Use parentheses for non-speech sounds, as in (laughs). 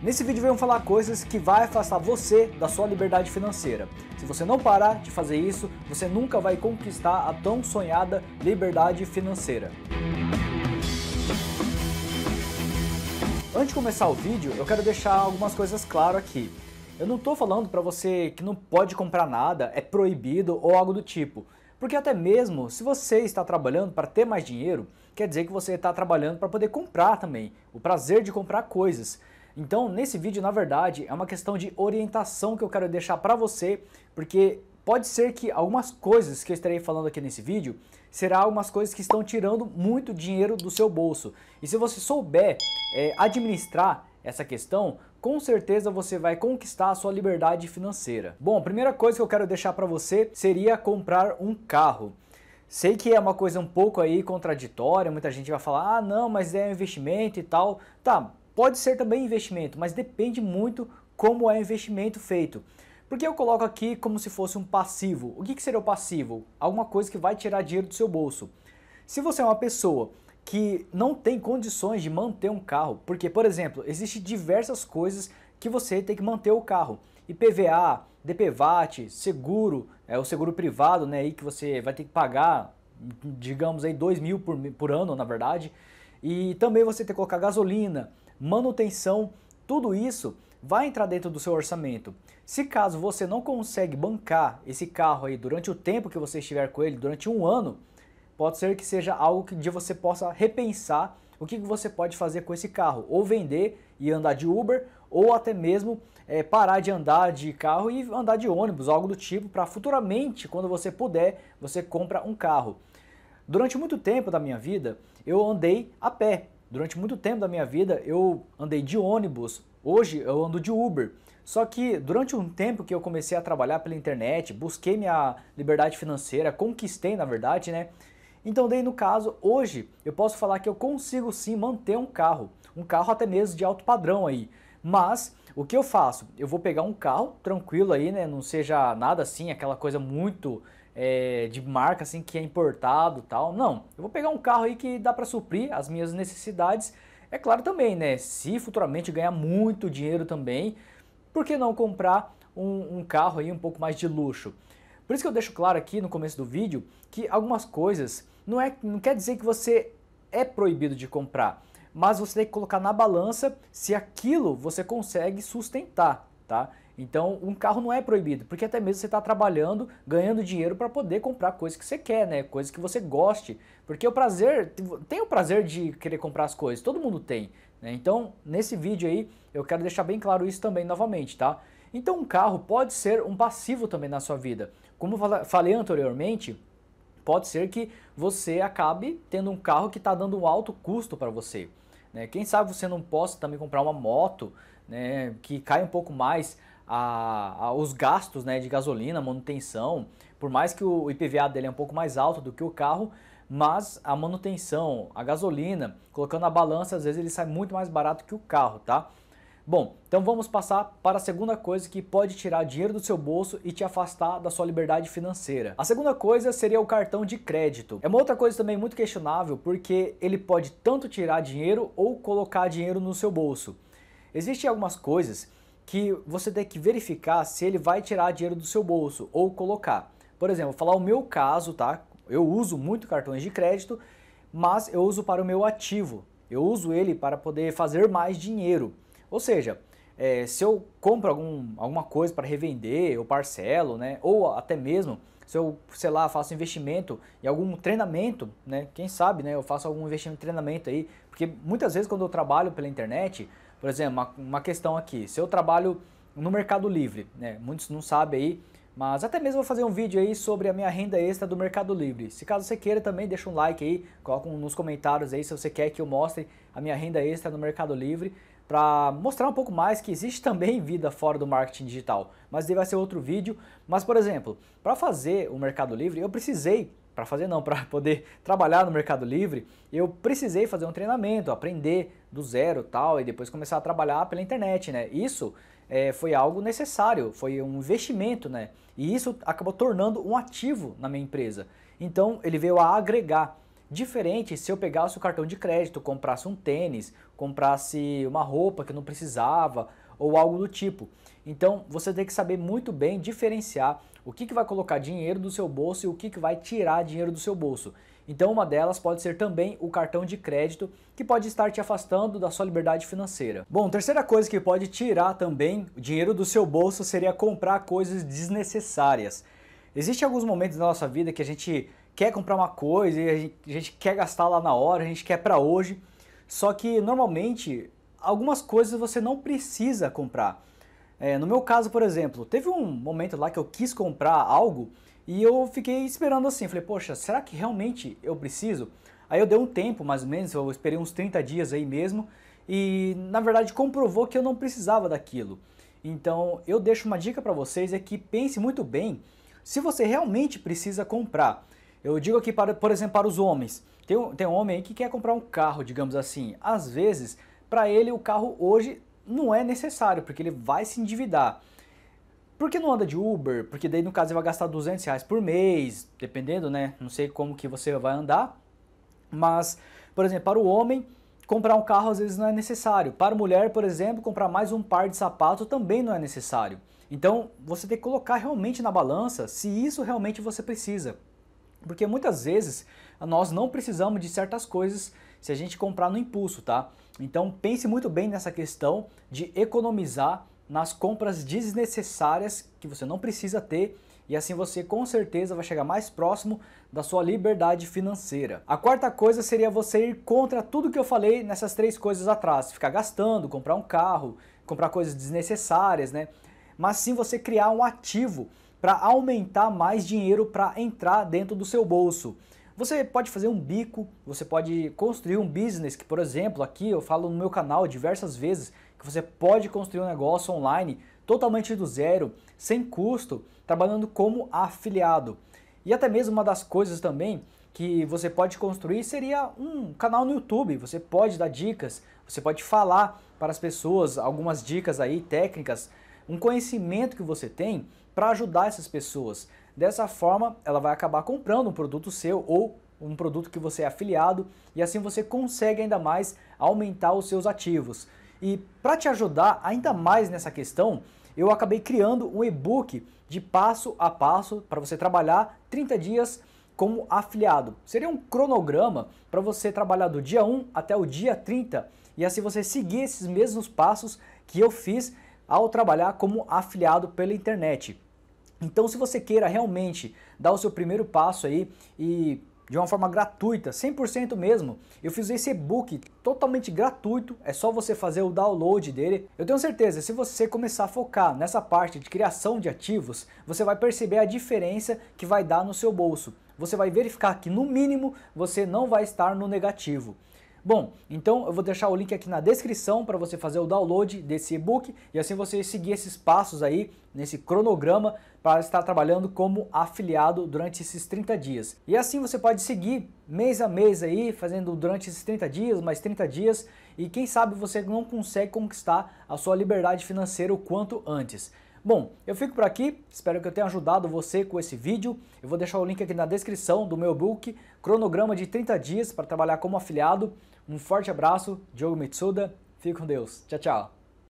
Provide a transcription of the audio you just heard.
Nesse vídeo vamos falar coisas que vai afastar você da sua liberdade financeira. Se você não parar de fazer isso, você nunca vai conquistar a tão sonhada liberdade financeira. Antes de começar o vídeo, eu quero deixar algumas coisas claras aqui. Eu não estou falando para você que não pode comprar nada, é proibido ou algo do tipo. Porque até mesmo se você está trabalhando para ter mais dinheiro, quer dizer que você está trabalhando para poder comprar também, o prazer de comprar coisas. Então, nesse vídeo, na verdade, é uma questão de orientação que eu quero deixar para você, porque pode ser que algumas coisas que eu estarei falando aqui nesse vídeo serão algumas coisas que estão tirando muito dinheiro do seu bolso. E se você souber é, administrar essa questão, com certeza você vai conquistar a sua liberdade financeira. Bom, a primeira coisa que eu quero deixar para você seria comprar um carro. Sei que é uma coisa um pouco aí contraditória, muita gente vai falar: "Ah, não, mas é um investimento e tal". Tá, Pode ser também investimento, mas depende muito como é o investimento feito. Porque eu coloco aqui como se fosse um passivo. O que, que seria o passivo? Alguma coisa que vai tirar dinheiro do seu bolso. Se você é uma pessoa que não tem condições de manter um carro, porque, por exemplo, existem diversas coisas que você tem que manter o carro. IPVA, DPVAT, seguro, é o seguro privado, né, aí que você vai ter que pagar, digamos aí, dois mil por, por ano, na verdade. E também você tem que colocar gasolina, manutenção, tudo isso vai entrar dentro do seu orçamento. Se caso você não consegue bancar esse carro aí durante o tempo que você estiver com ele, durante um ano, pode ser que seja algo que de você possa repensar o que você pode fazer com esse carro, ou vender e andar de Uber, ou até mesmo é, parar de andar de carro e andar de ônibus, algo do tipo, para futuramente, quando você puder, você compra um carro. Durante muito tempo da minha vida, eu andei a pé, Durante muito tempo da minha vida eu andei de ônibus, hoje eu ando de Uber. Só que durante um tempo que eu comecei a trabalhar pela internet, busquei minha liberdade financeira, conquistei na verdade, né? Então, daí no caso, hoje eu posso falar que eu consigo sim manter um carro, um carro até mesmo de alto padrão aí. Mas o que eu faço? Eu vou pegar um carro tranquilo aí, né? Não seja nada assim, aquela coisa muito é, de marca assim que é importado tal. Não, eu vou pegar um carro aí que dá para suprir as minhas necessidades. É claro também, né? Se futuramente ganhar muito dinheiro também, por que não comprar um, um carro aí um pouco mais de luxo? Por isso que eu deixo claro aqui no começo do vídeo que algumas coisas não é, não quer dizer que você é proibido de comprar, mas você tem que colocar na balança se aquilo você consegue sustentar, tá? Então, um carro não é proibido, porque até mesmo você está trabalhando, ganhando dinheiro para poder comprar coisas que você quer, né? Coisas que você goste. Porque o prazer, tem o prazer de querer comprar as coisas, todo mundo tem. Né? Então, nesse vídeo aí, eu quero deixar bem claro isso também novamente, tá? Então, um carro pode ser um passivo também na sua vida. Como eu falei anteriormente, pode ser que você acabe tendo um carro que está dando um alto custo para você. Né? Quem sabe você não possa também comprar uma moto né, que cai um pouco mais a, a, os gastos né, de gasolina, manutenção, por mais que o IPVA dele é um pouco mais alto do que o carro, mas a manutenção, a gasolina, colocando a balança, às vezes ele sai muito mais barato que o carro, tá? Bom, então vamos passar para a segunda coisa que pode tirar dinheiro do seu bolso e te afastar da sua liberdade financeira. A segunda coisa seria o cartão de crédito. É uma outra coisa também muito questionável porque ele pode tanto tirar dinheiro ou colocar dinheiro no seu bolso. Existem algumas coisas que você tem que verificar se ele vai tirar dinheiro do seu bolso ou colocar. Por exemplo, falar o meu caso, tá? Eu uso muito cartões de crédito, mas eu uso para o meu ativo. Eu uso ele para poder fazer mais dinheiro. Ou seja, é, se eu compro algum, alguma coisa para revender, eu parcelo, né? Ou até mesmo se eu, sei lá, faço investimento em algum treinamento, né? Quem sabe, né? Eu faço algum investimento em treinamento aí, porque muitas vezes quando eu trabalho pela internet, por exemplo, uma, questão aqui, se eu trabalho no Mercado Livre, né? muitos não sabem aí, mas até mesmo vou fazer um vídeo aí sobre a minha renda extra do Mercado Livre. Se caso você queira também, deixa um like aí, coloca nos comentários aí se você quer que eu mostre a minha renda extra no Mercado Livre para mostrar um pouco mais que existe também vida fora do marketing digital. Mas daí vai ser outro vídeo. Mas, por exemplo, para fazer o Mercado Livre, eu precisei para fazer não, (laughs) para poder trabalhar no Mercado Livre, eu precisei fazer um treinamento, aprender do zero tal, e depois começar a trabalhar pela internet, né? Isso é, foi algo necessário, foi um investimento, né? E isso acabou tornando um ativo na minha empresa. Então ele veio a agregar. Diferente se eu pegasse o cartão de crédito, comprasse um tênis, comprasse uma roupa que eu não precisava, ou algo do tipo. Então você tem que saber muito bem diferenciar o que, que vai colocar dinheiro do seu bolso e o que, que vai tirar dinheiro do seu bolso. Então, uma delas pode ser também o cartão de crédito, que pode estar te afastando da sua liberdade financeira. Bom, terceira coisa que pode tirar também o dinheiro do seu bolso seria comprar coisas desnecessárias. Existem alguns momentos da nossa vida que a gente quer comprar uma coisa e a gente quer gastar lá na hora, a gente quer para hoje. Só que normalmente algumas coisas você não precisa comprar. É, no meu caso, por exemplo, teve um momento lá que eu quis comprar algo e eu fiquei esperando assim, falei, poxa, será que realmente eu preciso? Aí eu dei um tempo, mais ou menos, eu esperei uns 30 dias aí mesmo e na verdade comprovou que eu não precisava daquilo. Então eu deixo uma dica para vocês é que pense muito bem se você realmente precisa comprar. Eu digo aqui, para, por exemplo, para os homens. Tem, tem um homem aí que quer comprar um carro, digamos assim. Às vezes para ele o carro hoje não é necessário, porque ele vai se endividar. Por que não anda de Uber? Porque daí no caso ele vai gastar 200 reais por mês, dependendo, né? Não sei como que você vai andar. Mas, por exemplo, para o homem, comprar um carro às vezes não é necessário. Para a mulher, por exemplo, comprar mais um par de sapato também não é necessário. Então, você tem que colocar realmente na balança se isso realmente você precisa. Porque muitas vezes nós não precisamos de certas coisas se a gente comprar no impulso, tá? Então pense muito bem nessa questão de economizar nas compras desnecessárias que você não precisa ter e assim você com certeza vai chegar mais próximo da sua liberdade financeira. A quarta coisa seria você ir contra tudo que eu falei nessas três coisas atrás, ficar gastando, comprar um carro, comprar coisas desnecessárias, né? Mas sim você criar um ativo para aumentar mais dinheiro para entrar dentro do seu bolso. Você pode fazer um bico, você pode construir um business, que por exemplo, aqui eu falo no meu canal diversas vezes que você pode construir um negócio online totalmente do zero, sem custo, trabalhando como afiliado. E até mesmo uma das coisas também que você pode construir seria um canal no YouTube. Você pode dar dicas, você pode falar para as pessoas algumas dicas aí técnicas, um conhecimento que você tem para ajudar essas pessoas. Dessa forma, ela vai acabar comprando um produto seu ou um produto que você é afiliado e assim você consegue ainda mais aumentar os seus ativos. E para te ajudar ainda mais nessa questão, eu acabei criando um e-book de passo a passo para você trabalhar 30 dias como afiliado. Seria um cronograma para você trabalhar do dia 1 até o dia 30 e assim você seguir esses mesmos passos que eu fiz ao trabalhar como afiliado pela internet. Então, se você queira realmente dar o seu primeiro passo aí e de uma forma gratuita, 100% mesmo. Eu fiz esse e-book totalmente gratuito, é só você fazer o download dele. Eu tenho certeza, se você começar a focar nessa parte de criação de ativos, você vai perceber a diferença que vai dar no seu bolso. Você vai verificar que no mínimo você não vai estar no negativo. Bom, então eu vou deixar o link aqui na descrição para você fazer o download desse e-book e assim você seguir esses passos aí nesse cronograma para estar trabalhando como afiliado durante esses 30 dias. E assim você pode seguir mês a mês aí, fazendo durante esses 30 dias, mais 30 dias e quem sabe você não consegue conquistar a sua liberdade financeira o quanto antes. Bom, eu fico por aqui, espero que eu tenha ajudado você com esse vídeo. Eu vou deixar o link aqui na descrição do meu book, cronograma de 30 dias para trabalhar como afiliado. Um forte abraço, Diogo Mitsuda, fique com Deus, tchau, tchau.